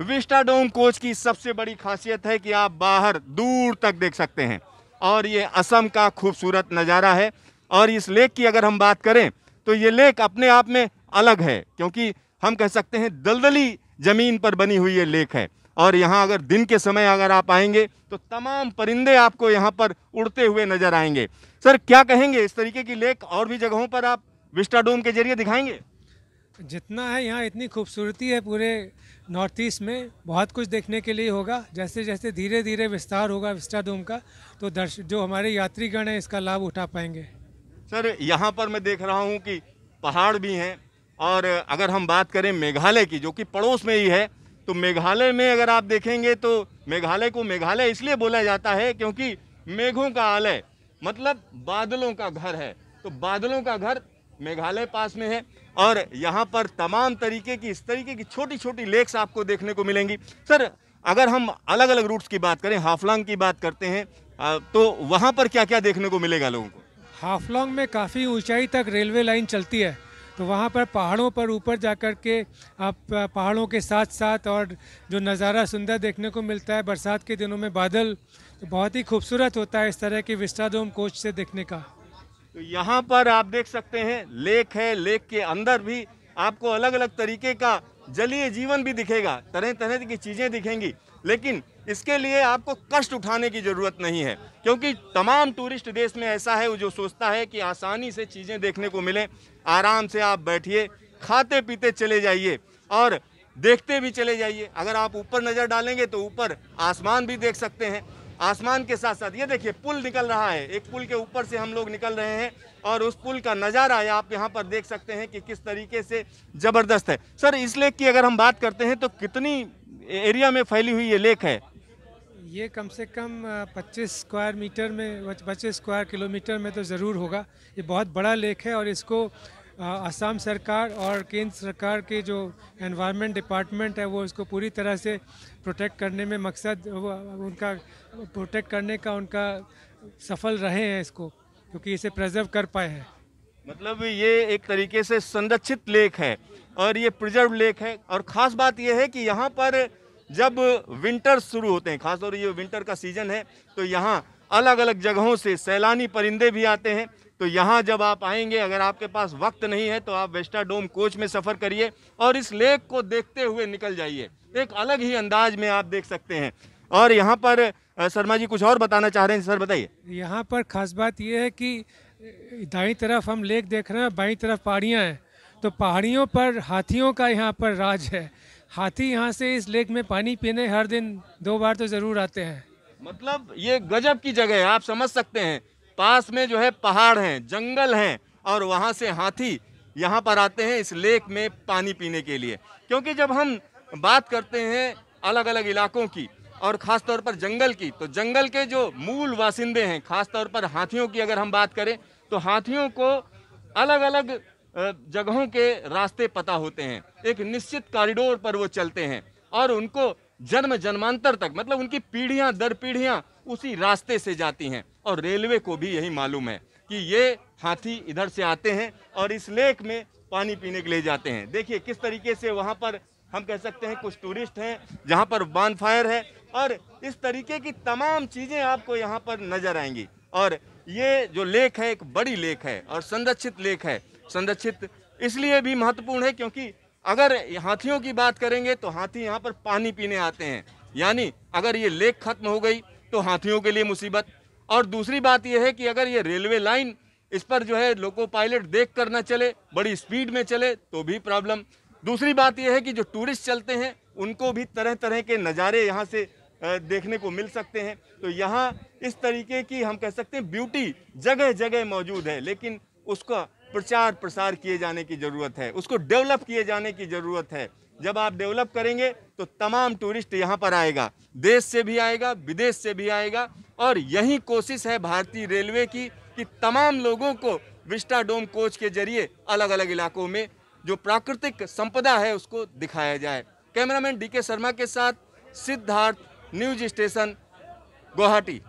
vistadome coach की सबसे बड़ी खासियत है कि आप बाहर दूर तक देख सकते हैं और ये असम का खूबसूरत नज़ारा है और इस लेक की अगर हम बात करें तो ये लेक अपने आप में अलग है क्योंकि हम कह सकते हैं दलदली ज़मीन पर बनी हुई ये लेक है और यहाँ अगर दिन के समय अगर आप आएंगे तो तमाम परिंदे आपको यहाँ पर उड़ते हुए नज़र आएंगे सर क्या कहेंगे इस तरीके की लेक और भी जगहों पर आप विस्टाडोम के जरिए दिखाएंगे जितना है यहाँ इतनी खूबसूरती है पूरे नॉर्थ ईस्ट में बहुत कुछ देखने के लिए होगा जैसे जैसे धीरे धीरे विस्तार होगा विस्टा डोम का तो दर्श जो हमारे यात्रीगण हैं इसका लाभ उठा पाएंगे सर यहाँ पर मैं देख रहा हूँ कि पहाड़ भी हैं और अगर हम बात करें मेघालय की जो कि पड़ोस में ही है तो मेघालय में अगर आप देखेंगे तो मेघालय को मेघालय इसलिए बोला जाता है क्योंकि मेघों का आलय मतलब बादलों का घर है तो बादलों का घर मेघालय पास में है और यहाँ पर तमाम तरीके की इस तरीके की छोटी छोटी लेक्स आपको देखने को मिलेंगी सर अगर हम अलग अलग रूट्स की बात करें हाफलॉन्ग की बात करते हैं तो वहाँ पर क्या क्या देखने को मिलेगा लोगों को हाफलॉन्ग में काफ़ी ऊंचाई तक रेलवे लाइन चलती है तो वहाँ पर पहाड़ों पर ऊपर जा कर के आप पहाड़ों के साथ साथ और जो नज़ारा सुंदर देखने को मिलता है बरसात के दिनों में बादल तो बहुत ही खूबसूरत होता है इस तरह के विस्टाडोम कोच से देखने का तो यहाँ पर आप देख सकते हैं लेक है लेक के अंदर भी आपको अलग अलग तरीके का जलीय जीवन भी दिखेगा तरह तरह की चीज़ें दिखेंगी लेकिन इसके लिए आपको कष्ट उठाने की ज़रूरत नहीं है क्योंकि तमाम टूरिस्ट देश में ऐसा है वो जो सोचता है कि आसानी से चीज़ें देखने को मिलें आराम से आप बैठिए खाते पीते चले जाइए और देखते भी चले जाइए अगर आप ऊपर नज़र डालेंगे तो ऊपर आसमान भी देख सकते हैं आसमान के साथ साथ ये देखिए पुल निकल रहा है एक पुल के ऊपर से हम लोग निकल रहे हैं और उस पुल का नज़ारा आप यहाँ पर देख सकते हैं कि किस तरीके से ज़बरदस्त है सर इस लेक की अगर हम बात करते हैं तो कितनी एरिया में फैली हुई ये लेक है ये कम से कम 25 स्क्वायर मीटर में 25 स्क्वायर किलोमीटर में तो ज़रूर होगा ये बहुत बड़ा लेक है और इसको असम सरकार और केंद्र सरकार के जो एनवायरनमेंट डिपार्टमेंट है वो इसको पूरी तरह से प्रोटेक्ट करने में मकसद उनका प्रोटेक्ट करने का उनका सफल रहे हैं इसको क्योंकि इसे प्रिजर्व कर पाए हैं मतलब ये एक तरीके से संरक्षित लेक है और ये प्रिजर्व लेक है और ख़ास बात यह है कि यहाँ पर जब विंटर शुरू होते हैं खासतौर ये विंटर का सीज़न है तो यहाँ अलग अलग जगहों से सैलानी परिंदे भी आते हैं तो यहाँ जब आप आएंगे अगर आपके पास वक्त नहीं है तो आप वेस्टाडोम कोच में सफ़र करिए और इस लेक को देखते हुए निकल जाइए एक अलग ही अंदाज में आप देख सकते हैं और यहाँ पर शर्मा जी कुछ और बताना चाह रहे हैं सर बताइए यहाँ पर खास बात यह है कि दाई तरफ हम लेक देख रहे हैं बाई तरफ पहाड़ियाँ हैं तो पहाड़ियों पर हाथियों का यहाँ पर राज है हाथी यहाँ से इस लेक में पानी पीने हर दिन दो बार तो ज़रूर आते हैं मतलब ये गजब की जगह है आप समझ सकते हैं पास में जो है पहाड़ हैं जंगल हैं और वहाँ से हाथी यहाँ पर आते हैं इस लेक में पानी पीने के लिए क्योंकि जब हम बात करते हैं अलग अलग इलाकों की और ख़ास तौर पर जंगल की तो जंगल के जो मूल वासिंदे हैं ख़ास तौर पर हाथियों की अगर हम बात करें तो हाथियों को अलग अलग जगहों के रास्ते पता होते हैं एक निश्चित कॉरिडोर पर वो चलते हैं और उनको जन्म जन्मांतर तक मतलब उनकी पीढ़ियां दर पीढ़ियां उसी रास्ते से जाती हैं और रेलवे को भी यही मालूम है कि ये हाथी इधर से आते हैं और इस लेक में पानी पीने के लिए जाते हैं देखिए किस तरीके से वहाँ पर हम कह सकते हैं कुछ टूरिस्ट हैं जहाँ पर बान फायर है और इस तरीके की तमाम चीज़ें आपको यहाँ पर नज़र आएंगी और ये जो लेक है एक बड़ी लेक है और संरक्षित लेक है संरक्षित इसलिए भी महत्वपूर्ण है क्योंकि अगर हाथियों की बात करेंगे तो हाथी यहाँ पर पानी पीने आते हैं यानी अगर ये लेक खत्म हो गई तो हाथियों के लिए मुसीबत और दूसरी बात यह है कि अगर ये रेलवे लाइन इस पर जो है लोको पायलट देख कर ना चले बड़ी स्पीड में चले तो भी प्रॉब्लम दूसरी बात यह है कि जो टूरिस्ट चलते हैं उनको भी तरह तरह के नज़ारे यहाँ से देखने को मिल सकते हैं तो यहाँ इस तरीके की हम कह सकते हैं ब्यूटी जगह जगह मौजूद है लेकिन उसका प्रचार प्रसार किए जाने की ज़रूरत है उसको डेवलप किए जाने की ज़रूरत है जब आप डेवलप करेंगे तो तमाम टूरिस्ट यहाँ पर आएगा देश से भी आएगा विदेश से भी आएगा और यही कोशिश है भारतीय रेलवे की कि तमाम लोगों को विस्टाडोम कोच के जरिए अलग अलग इलाकों में जो प्राकृतिक संपदा है उसको दिखाया जाए कैमरामैन डीके शर्मा के साथ सिद्धार्थ न्यूज स्टेशन गुवाहाटी